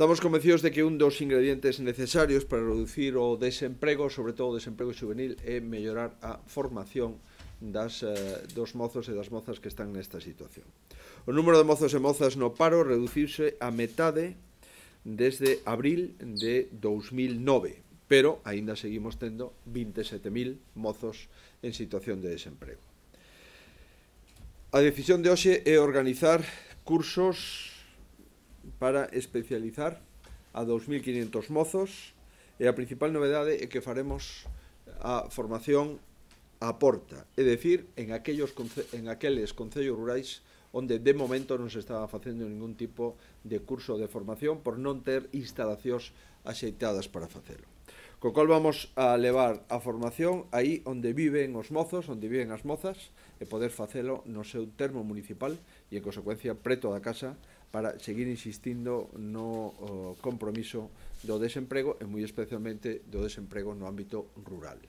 Estamos convencidos de que un dos ingredientes necesarios para reducir o desemprego, sobre todo o desemprego juvenil, é mellorar a formación das, eh, dos mozos e das mozas que están nesta situación. O número de mozos e mozas no paro reduciuse a metade desde abril de 2009, pero aínda seguimos tendo 27.000 mozos en situación de desemprego. A decisión de hoxe é organizar cursos para especializar a 2.500 mozos e a principal novedade é que faremos a formación a porta, é dicir, en aquellos en aqueles concellos rurais onde de momento non se estaba facendo ningún tipo de curso de formación por non ter instalacións axeitadas para facelo. Co cual vamos a levar a formación aí onde viven os mozos, onde viven as mozas, e poder facelo no seu termo municipal e, en consecuencia, preto da casa para seguir insistindo no compromiso do desemprego e moi especialmente do desemprego no ámbito rural.